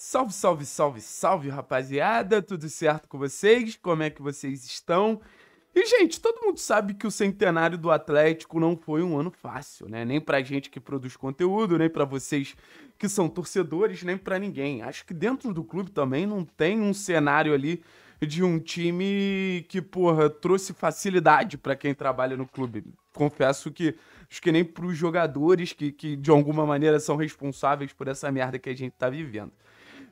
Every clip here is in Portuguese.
Salve, salve, salve, salve, rapaziada! Tudo certo com vocês? Como é que vocês estão? E, gente, todo mundo sabe que o centenário do Atlético não foi um ano fácil, né? Nem pra gente que produz conteúdo, nem pra vocês que são torcedores, nem pra ninguém. Acho que dentro do clube também não tem um cenário ali de um time que, porra, trouxe facilidade para quem trabalha no clube. Confesso que acho que nem pros jogadores que, que de alguma maneira são responsáveis por essa merda que a gente tá vivendo.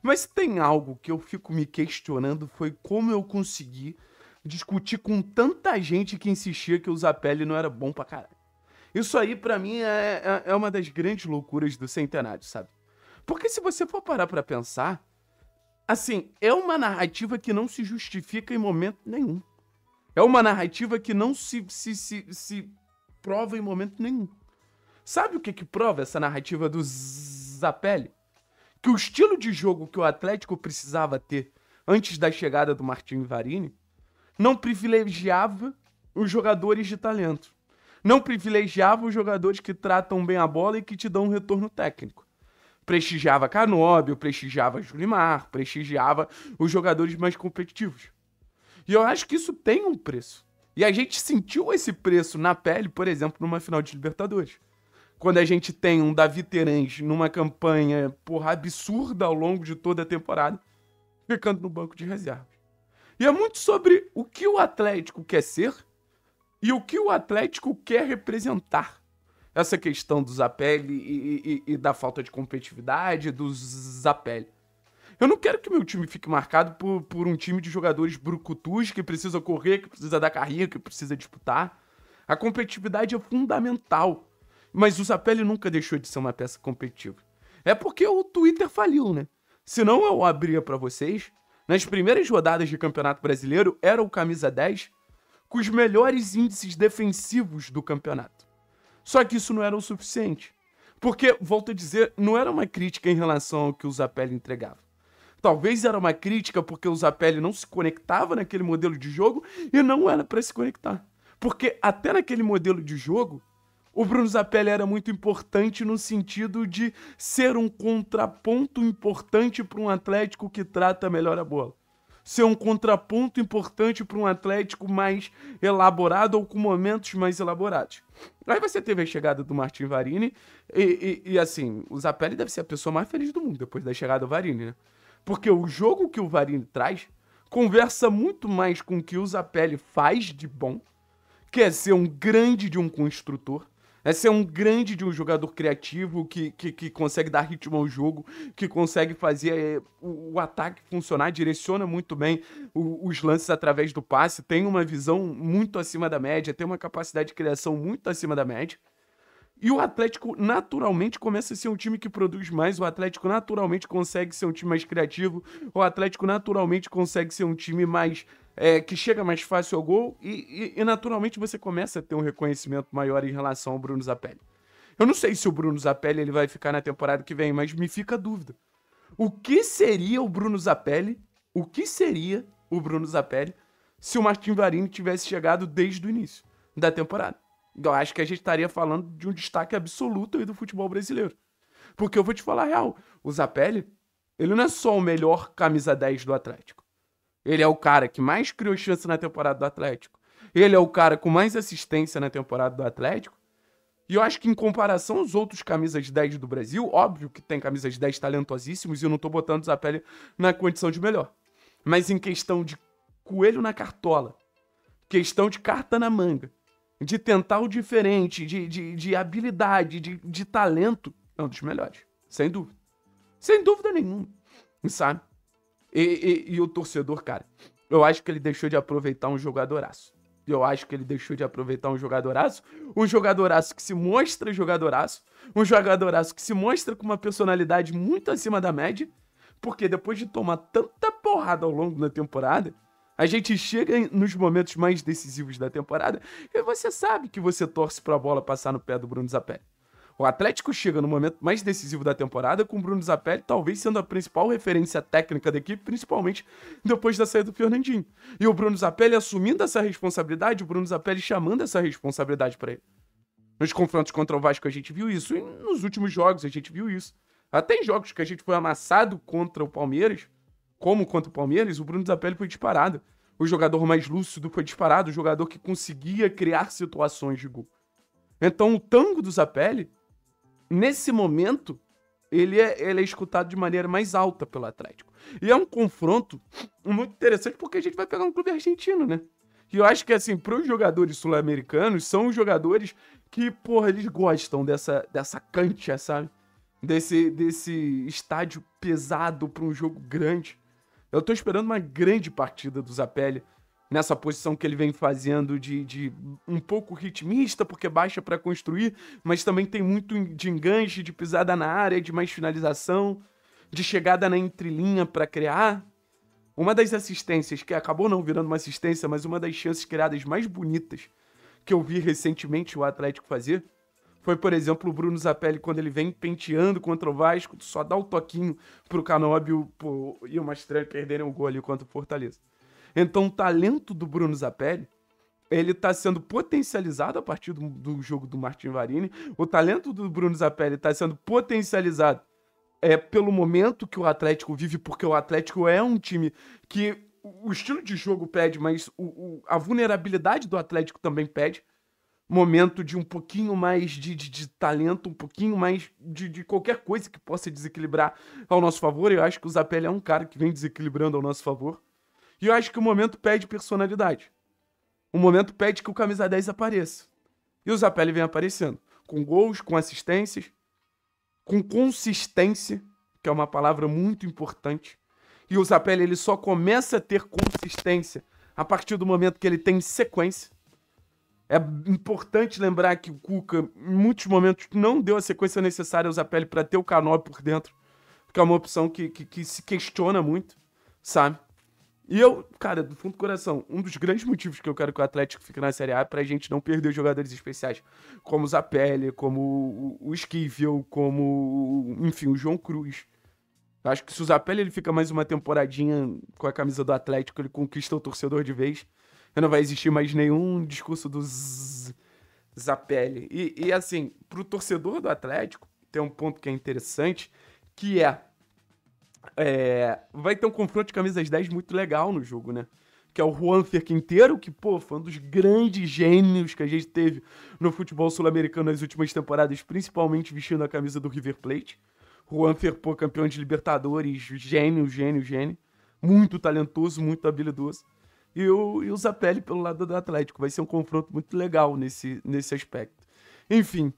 Mas tem algo que eu fico me questionando foi como eu consegui discutir com tanta gente que insistia que usar pele não era bom pra caralho. Isso aí, para mim, é, é, é uma das grandes loucuras do centenário, sabe? Porque se você for parar pra pensar, assim, é uma narrativa que não se justifica em momento nenhum. É uma narrativa que não se, se, se, se prova em momento nenhum. Sabe o que que prova essa narrativa do Zapelli? que o estilo de jogo que o Atlético precisava ter antes da chegada do Martin Varini não privilegiava os jogadores de talento. Não privilegiava os jogadores que tratam bem a bola e que te dão um retorno técnico. Prestigiava Canóbio, prestigiava Julimar, prestigiava os jogadores mais competitivos. E eu acho que isso tem um preço. E a gente sentiu esse preço na pele, por exemplo, numa final de Libertadores quando a gente tem um Davi Terens numa campanha, porra, absurda ao longo de toda a temporada, ficando no banco de reservas. E é muito sobre o que o Atlético quer ser e o que o Atlético quer representar. Essa questão dos apelos e, e, e da falta de competitividade dos apelos. Eu não quero que meu time fique marcado por, por um time de jogadores brucutus que precisa correr, que precisa dar carrinho, que precisa disputar. A competitividade é fundamental mas o Zapelli nunca deixou de ser uma peça competitiva. É porque o Twitter faliu, né? Se não eu abria para vocês, nas primeiras rodadas de Campeonato Brasileiro, era o camisa 10 com os melhores índices defensivos do campeonato. Só que isso não era o suficiente. Porque, volto a dizer, não era uma crítica em relação ao que o Zapelli entregava. Talvez era uma crítica porque o Zapelli não se conectava naquele modelo de jogo e não era para se conectar. Porque até naquele modelo de jogo, o Bruno Zapelli era muito importante no sentido de ser um contraponto importante para um Atlético que trata melhor a bola. Ser um contraponto importante para um Atlético mais elaborado ou com momentos mais elaborados. Aí você teve a chegada do Martin Varini, e, e, e assim, o Zapelli deve ser a pessoa mais feliz do mundo depois da chegada do Varini, né? Porque o jogo que o Varini traz conversa muito mais com o que o Zapelli faz de bom, que é ser um grande de um construtor, esse é um grande de um jogador criativo que, que, que consegue dar ritmo ao jogo, que consegue fazer eh, o, o ataque funcionar, direciona muito bem o, os lances através do passe, tem uma visão muito acima da média, tem uma capacidade de criação muito acima da média. E o Atlético naturalmente começa a ser um time que produz mais, o Atlético naturalmente consegue ser um time mais criativo, o Atlético naturalmente consegue ser um time mais é, que chega mais fácil ao gol e, e, e, naturalmente você começa a ter um reconhecimento maior em relação ao Bruno Zapelli. Eu não sei se o Bruno Zapelli ele vai ficar na temporada que vem, mas me fica a dúvida. O que seria o Bruno Zapelli? O que seria o Bruno Zapelli se o Martin Varini tivesse chegado desde o início da temporada? Eu acho que a gente estaria falando de um destaque absoluto aí do futebol brasileiro. Porque eu vou te falar a real, o Zapelli, ele não é só o melhor camisa 10 do Atlético. Ele é o cara que mais criou chance na temporada do Atlético. Ele é o cara com mais assistência na temporada do Atlético. E eu acho que em comparação aos outros camisas 10 do Brasil, óbvio que tem camisas 10 talentosíssimos e eu não tô botando o Zapelli na condição de melhor. Mas em questão de coelho na cartola, questão de carta na manga, de tentar o diferente, de, de, de habilidade, de, de talento, é um dos melhores. Sem dúvida. Sem dúvida nenhuma. Sabe? E, e, e o torcedor, cara, eu acho que ele deixou de aproveitar um jogadoraço. Eu acho que ele deixou de aproveitar um jogadoraço. Um jogadoraço que se mostra jogadoraço. Um jogadoraço que se mostra com uma personalidade muito acima da média. Porque depois de tomar tanta porrada ao longo da temporada, a gente chega nos momentos mais decisivos da temporada e você sabe que você torce para a bola passar no pé do Bruno Zapelli. O Atlético chega no momento mais decisivo da temporada com Bruno Zapelli talvez sendo a principal referência técnica da equipe, principalmente depois da saída do Fernandinho. E o Bruno Zapelli assumindo essa responsabilidade, o Bruno Zapelli chamando essa responsabilidade para ele. Nos confrontos contra o Vasco a gente viu isso, e nos últimos jogos a gente viu isso. Até em jogos que a gente foi amassado contra o Palmeiras, como contra o Palmeiras, o Bruno Zapelli foi disparado. O jogador mais lúcido foi disparado, o jogador que conseguia criar situações de gol. Então o tango do Zapelli nesse momento, ele é, ele é escutado de maneira mais alta pelo Atlético. E é um confronto muito interessante porque a gente vai pegar um clube argentino, né? E eu acho que, assim, para os jogadores sul-americanos, são os jogadores que, porra, eles gostam dessa, dessa cancha, sabe? Desse, desse estádio pesado para um jogo grande. Eu tô esperando uma grande partida do Zapelli nessa posição que ele vem fazendo de, de um pouco ritmista, porque baixa para construir, mas também tem muito de enganche, de pisada na área, de mais finalização, de chegada na entrelinha para criar. Uma das assistências, que acabou não virando uma assistência, mas uma das chances criadas mais bonitas que eu vi recentemente o Atlético fazer, foi, por exemplo, o Bruno Zapelli, quando ele vem penteando contra o Vasco, só dá o um toquinho pro Canobio pô, e o Mastrani perderem o gol ali contra o Fortaleza. Então o talento do Bruno Zapelli ele está sendo potencializado a partir do, do, jogo do Martin Varini. O talento do Bruno Zapelli está sendo potencializado é, pelo momento que o Atlético vive, porque o Atlético é um time que o estilo de jogo pede, mas o, o, a vulnerabilidade do Atlético também pede. Momento de um pouquinho mais de, de, de talento, um pouquinho mais de, de, qualquer coisa que possa desequilibrar ao nosso favor. Eu acho que o Zapelli é um cara que vem desequilibrando ao nosso favor. E eu acho que o momento pede personalidade. O momento pede que o camisa 10 apareça. E o Zapelli vem aparecendo. Com gols, com assistências, com consistência, que é uma palavra muito importante. E o Zapelli ele só começa a ter consistência a partir do momento que ele tem sequência. É importante lembrar que o Cuca, em muitos momentos, não deu a sequência necessária ao Zapelli para ter o Canó por dentro, que é uma opção que, que, que se questiona muito, sabe? E eu, cara, do fundo do coração, um dos grandes motivos que eu quero que o Atlético fique na Série A é pra gente não perder jogadores especiais, como o Zapelli, como o Esquivel, como, enfim, o João Cruz. acho que se o Zapelli ele fica mais uma temporadinha com a camisa do Atlético, ele conquista o torcedor de vez. não vai existir mais nenhum discurso do Zapelli. E, e assim, pro torcedor do Atlético, tem um ponto que é interessante, que é é, vai ter um confronto de camisas 10 muito legal no jogo, né? Que é o Juan Ferquinteiro, que, pô, foi um dos grandes gênios que a gente teve no futebol sul-americano nas últimas temporadas, principalmente vestindo a camisa do River Plate. Juan pô, campeão de Libertadores, gênio, gênio, gênio. Muito talentoso, muito habilidoso. E o, e o Zapelli pelo lado do Atlético. Vai ser um confronto muito legal nesse, nesse aspecto. Enfim,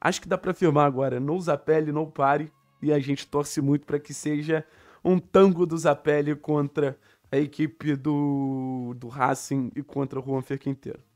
acho que dá para afirmar agora. Não Zapelli, não pare e a gente torce muito para que seja um tango do Zapelli contra a equipe do, do Racing e contra o Juan Ferquinteiro.